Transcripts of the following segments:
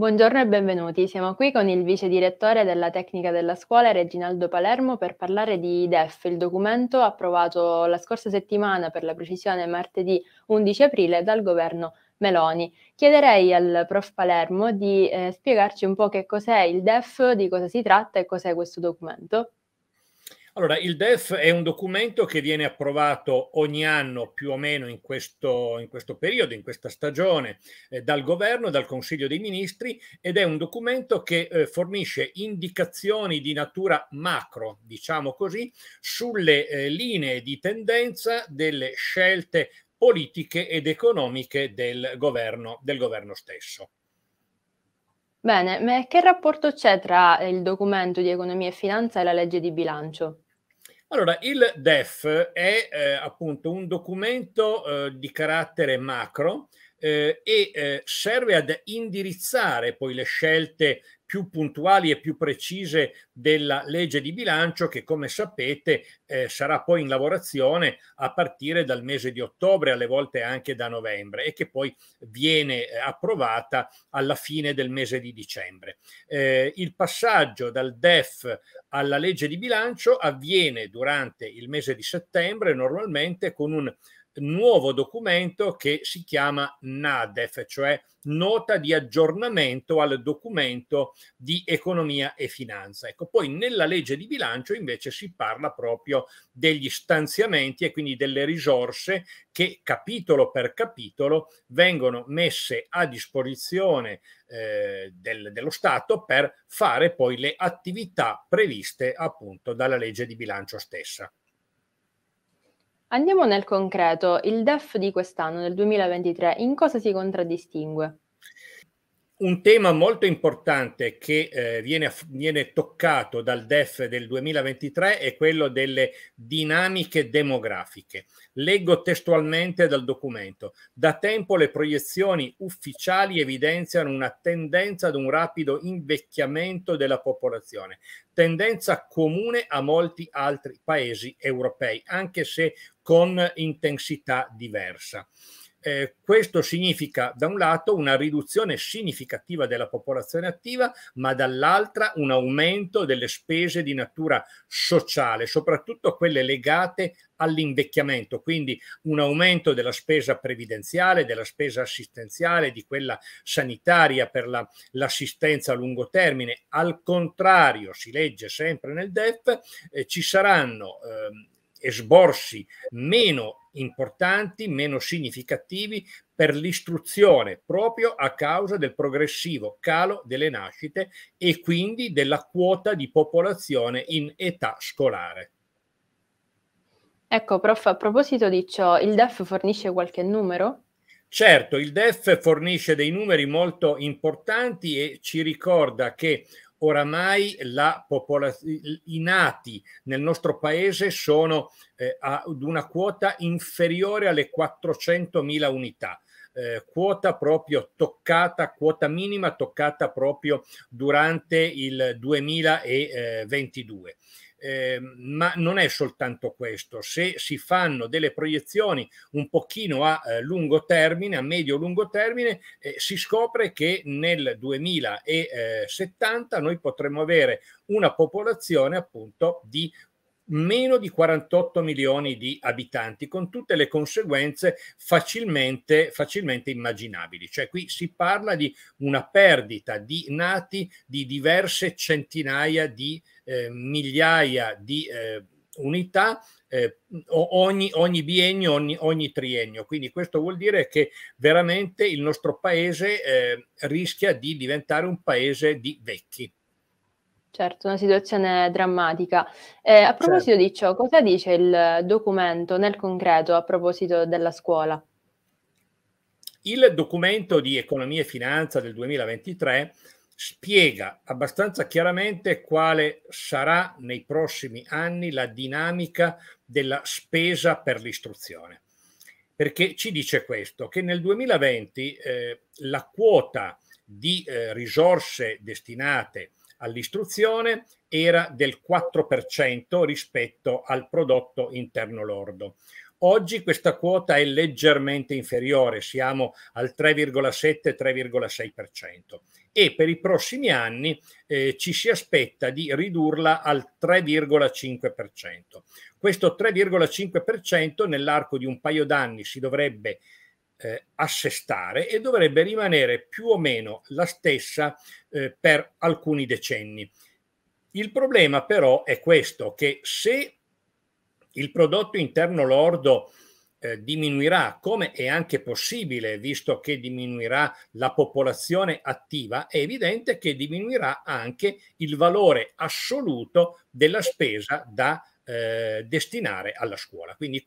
Buongiorno e benvenuti. Siamo qui con il vice direttore della tecnica della scuola Reginaldo Palermo per parlare di DEF, il documento approvato la scorsa settimana, per la precisione martedì 11 aprile, dal governo Meloni. Chiederei al prof Palermo di eh, spiegarci un po' che cos'è il DEF, di cosa si tratta e cos'è questo documento. Allora, il DEF è un documento che viene approvato ogni anno più o meno in questo, in questo periodo, in questa stagione, eh, dal governo, dal Consiglio dei Ministri ed è un documento che eh, fornisce indicazioni di natura macro, diciamo così, sulle eh, linee di tendenza delle scelte politiche ed economiche del governo, del governo stesso. Bene, ma che rapporto c'è tra eh, il documento di economia e finanza e la legge di bilancio? Allora, il DEF è eh, appunto un documento eh, di carattere macro eh, e eh, serve ad indirizzare poi le scelte più puntuali e più precise della legge di bilancio che come sapete eh, sarà poi in lavorazione a partire dal mese di ottobre, alle volte anche da novembre e che poi viene eh, approvata alla fine del mese di dicembre. Eh, il passaggio dal DEF alla legge di bilancio avviene durante il mese di settembre normalmente con un nuovo documento che si chiama NADEF, cioè nota di aggiornamento al documento di economia e finanza. Ecco, poi nella legge di bilancio invece si parla proprio degli stanziamenti e quindi delle risorse che capitolo per capitolo vengono messe a disposizione eh, del, dello Stato per fare poi le attività previste appunto dalla legge di bilancio stessa. Andiamo nel concreto, il DEF di quest'anno, nel 2023, in cosa si contraddistingue? un tema molto importante che eh, viene, viene, toccato dal DEF del 2023 è quello delle dinamiche demografiche. Leggo testualmente dal documento. Da tempo le proiezioni ufficiali evidenziano una tendenza ad un rapido invecchiamento della popolazione, tendenza comune a molti altri paesi europei, anche se con intensità diversa. Eh, questo significa da un lato una riduzione significativa della popolazione attiva, ma dall'altra un aumento delle spese di natura sociale, soprattutto quelle legate all'invecchiamento, quindi un aumento della spesa previdenziale, della spesa assistenziale, di quella sanitaria per la, l'assistenza a lungo termine. Al contrario, si legge sempre nel DEF, eh, ci saranno... Eh, esborsi meno importanti, meno significativi per l'istruzione, proprio a causa del progressivo calo delle nascite e quindi della quota di popolazione in età scolare. Ecco, prof, a proposito di ciò, il DEF fornisce qualche numero? Certo, il DEF fornisce dei numeri molto importanti e ci ricorda che oramai la popolazione, i nati nel nostro paese sono eh, ad una quota inferiore alle 400.000 unità. Eh, quota proprio toccata, quota minima toccata proprio durante il 2022. Eh, ma non è soltanto questo, se si fanno delle proiezioni un pochino a eh, lungo termine, a medio-lungo termine, eh, si scopre che nel 2070 eh, noi potremo avere una popolazione appunto di meno di 48 milioni di abitanti, con tutte le conseguenze facilmente, facilmente immaginabili. Cioè qui si parla di una perdita di nati di diverse centinaia di eh, migliaia di eh, unità eh, ogni, ogni, biennio, ogni, ogni, triennio. Quindi questo vuol dire che veramente il nostro paese eh, rischia di diventare un paese di vecchi. Certo, una situazione drammatica. Eh, a proposito Certo. di ciò, cosa dice il documento nel concreto a proposito della scuola? Il documento di economia e finanza del 2023 spiega abbastanza chiaramente quale sarà nei prossimi anni la dinamica della spesa per l'istruzione. Perché ci dice questo, che nel 2020 eh, la quota di eh, risorse destinate a all'istruzione era del 4% rispetto al prodotto interno lordo. Oggi questa quota è leggermente inferiore, siamo al 3,7-3,6% e per i prossimi anni eh, ci si aspetta di ridurla al 3,5%. Questo 3,5% nell'arco di un paio d'anni si dovrebbe eh, assestare e dovrebbe rimanere più o meno la stessa eh, per alcuni decenni. Il problema però è questo, che se il prodotto interno lordo eh, diminuirà, come è anche possibile, visto che diminuirà la popolazione attiva, è evidente che diminuirà anche il valore assoluto della spesa da eh, destinare alla scuola. Quindi è,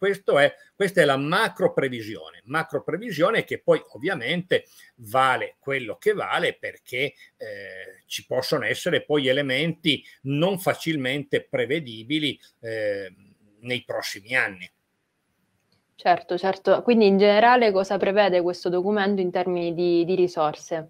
questa è la macro previsione, macro previsione che poi ovviamente vale quello che vale perché eh, ci possono essere poi elementi non facilmente prevedibili eh, nei prossimi anni. Certo, certo. Quindi in generale cosa prevede questo documento in termini di, di risorse?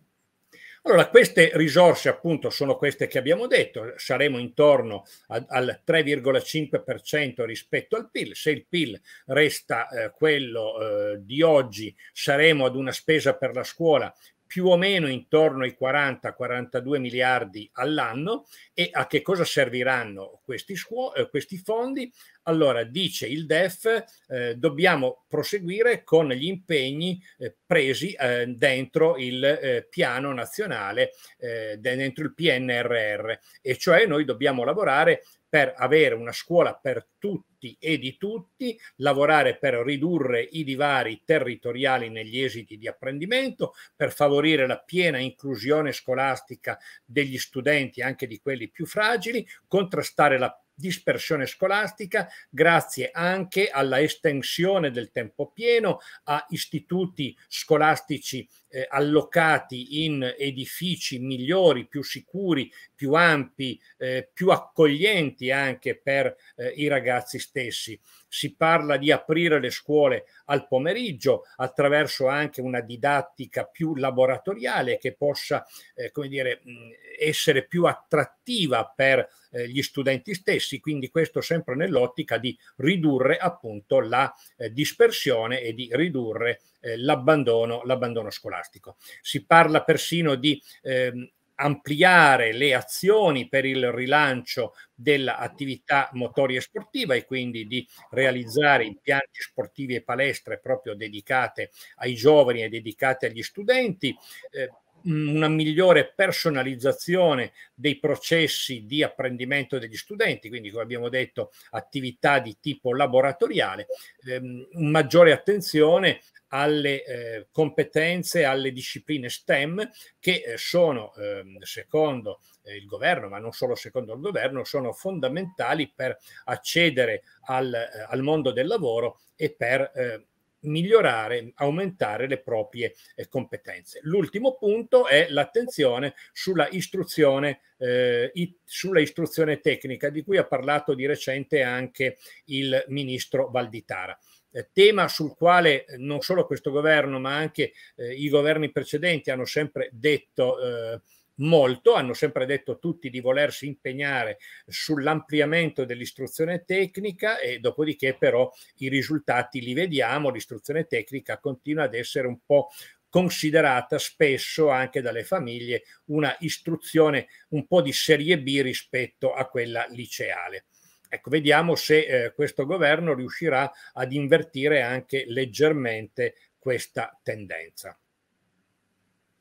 Allora, queste risorse appunto sono queste che abbiamo detto, saremo intorno al 3,5% rispetto al PIL, se il PIL resta eh, quello eh, di oggi saremo ad una spesa per la scuola più o meno intorno ai 40-42 miliardi all'anno e a che cosa serviranno questi, eh, questi, fondi? Allora, dice il DEF, eh, dobbiamo proseguire con gli impegni eh, presi eh, dentro il eh, piano nazionale, eh, dentro il PNRR, e cioè noi dobbiamo lavorare per avere una scuola per tutti e di tutti, lavorare per ridurre i divari territoriali negli esiti di apprendimento, per favorire la piena inclusione scolastica degli studenti, anche di quelli più fragili, contrastare la dispersione scolastica, grazie anche alla estensione del tempo pieno a istituti scolastici eh, allocati in edifici migliori, più sicuri, più ampi, eh, più accoglienti anche per eh, i ragazzi stessi. Si parla di aprire le scuole al pomeriggio attraverso anche una didattica più laboratoriale che possa eh, come dire, mm, essere più attrattiva per eh, gli studenti stessi, quindi questo sempre nell'ottica di ridurre appunto la eh, dispersione e di ridurre eh, l'abbandono, l'abbandono scolastico. Si parla persino di ehm, ampliare le azioni per il rilancio dell'attività motoria sportiva e quindi di realizzare impianti sportivi e palestre proprio dedicate ai giovani e dedicate agli studenti. Eh, una migliore personalizzazione dei processi di apprendimento degli studenti, quindi come abbiamo detto attività di tipo laboratoriale, ehm, maggiore attenzione alle eh, competenze, alle discipline STEM che eh, sono, ehm, secondo eh, il governo, ma non solo secondo il governo, sono fondamentali per accedere al, eh, al mondo del lavoro e per migliorare, aumentare le proprie eh, competenze. L'ultimo punto è l'attenzione sulla istruzione, eh, i, sulla istruzione tecnica, di cui ha parlato di recente anche il ministro Valditara eh, tema sul quale eh, non solo questo governo ma anche eh, i governi precedenti hanno sempre detto eh, molto, hanno sempre detto tutti di volersi impegnare sull'ampliamento dell'istruzione tecnica e dopodiché però i risultati li vediamo, l'istruzione tecnica continua ad essere un po' considerata spesso anche dalle famiglie una istruzione un po' di serie B rispetto a quella liceale. Ecco, vediamo se eh, questo governo riuscirà ad invertire anche leggermente questa tendenza.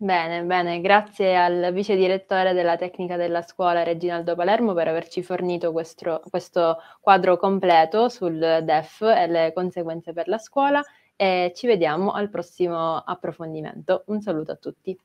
Bene, bene, grazie al vice direttore della tecnica della scuola Reginaldo Palermo per averci fornito questo, questo quadro completo sul DEF e le conseguenze per la scuola e ci vediamo al prossimo approfondimento. Un saluto a tutti.